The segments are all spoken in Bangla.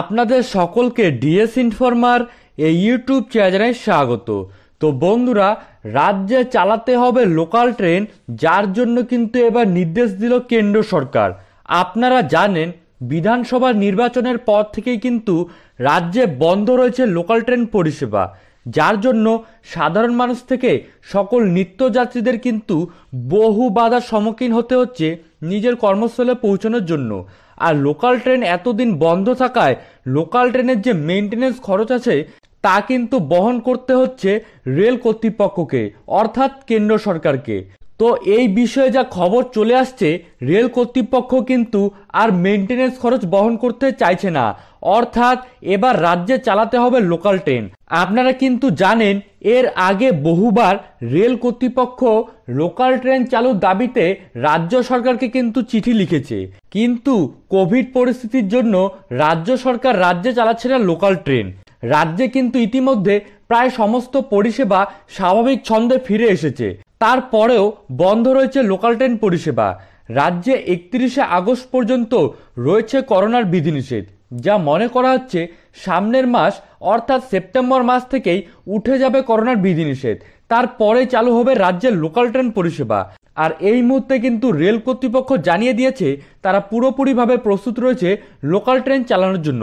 আপনাদের সকলকে ডিএস ইনফরমার এই ইউটিউব চ্যানেলে স্বাগত তো বন্ধুরা রাজ্যে চালাতে হবে লোকাল ট্রেন যার জন্য কিন্তু এবার নির্দেশ দিল কেন্দ্র সরকার আপনারা জানেন বিধানসভা নির্বাচনের পর থেকেই কিন্তু রাজ্যে বন্ধ রয়েছে লোকাল ট্রেন পরিষেবা যার জন্য সাধারণ মানুষ থেকে সকল নিত্যযাত্রীদের কিন্তু বহু বাধার সম্মুখীন হতে হচ্ছে নিজের কর্মস্থলে পৌঁছানোর জন্য আর লোকাল ট্রেন এতদিন বন্ধ থাকায় লোকাল ট্রেনের যে মেনটেন্স খরচ আছে তা কিন্তু বহন করতে হচ্ছে রেল কর্তৃপক্ষকে অর্থাৎ কেন্দ্র সরকারকে তো এই বিষয়ে যা খবর চলে আসছে রেল কর্তৃপক্ষ কিন্তু আর মেনটেন্স খরচ বহন করতে চাইছে না অর্থাৎ এবার রাজ্যে চালাতে হবে লোকাল ট্রেন আপনারা কিন্তু জানেন এর আগে বহুবার রেল কর্তৃপক্ষ লোকাল ট্রেন চালুর দাবিতে রাজ্য সরকারকে কিন্তু চিঠি লিখেছে কিন্তু কোভিড পরিস্থিতির জন্য রাজ্য সরকার রাজ্যে চালাচ্ছে না লোকাল ট্রেন রাজ্যে কিন্তু ইতিমধ্যে প্রায় সমস্ত পরিষেবা স্বাভাবিক ছন্দে ফিরে এসেছে তারপরেও বন্ধ রয়েছে লোকাল ট্রেন পরিষেবা রাজ্যে একত্রিশে আগস্ট পর্যন্ত রয়েছে করোনার বিধিনিষেধ যা মনে করা হচ্ছে সামনের মাস অর্থাৎ সেপ্টেম্বর মাস থেকেই উঠে যাবে করোনার বিধিনিষেধ তারপরে চালু হবে রাজ্যের লোকাল ট্রেন পরিষেবা আর এই মুহূর্তে কিন্তু রেল কর্তৃপক্ষ জানিয়ে দিয়েছে তারা পুরোপুরিভাবে প্রস্তুত রয়েছে লোকাল ট্রেন চালানোর জন্য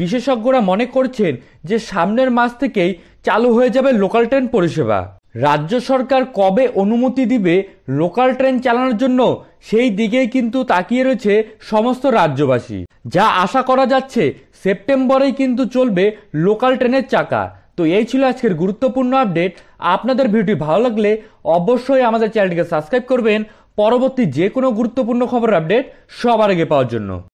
বিশেষজ্ঞরা মনে করছেন যে সামনের মাস থেকেই চালু হয়ে যাবে লোকাল ট্রেন পরিষেবা রাজ্য সরকার কবে অনুমতি দিবে লোকাল ট্রেন চালানোর জন্য সেই দিকেই কিন্তু তাকিয়ে রয়েছে সমস্ত রাজ্যবাসী যা আশা করা যাচ্ছে সেপ্টেম্বরেই কিন্তু চলবে লোকাল ট্রেনের চাকা তো এই ছিল আজকের গুরুত্বপূর্ণ আপডেট আপনাদের ভিডিওটি ভালো লাগলে অবশ্যই আমাদের চ্যানেলটিকে সাবস্ক্রাইব করবেন পরবর্তী যে কোনো গুরুত্বপূর্ণ খবর আপডেট সবার আগে পাওয়ার জন্য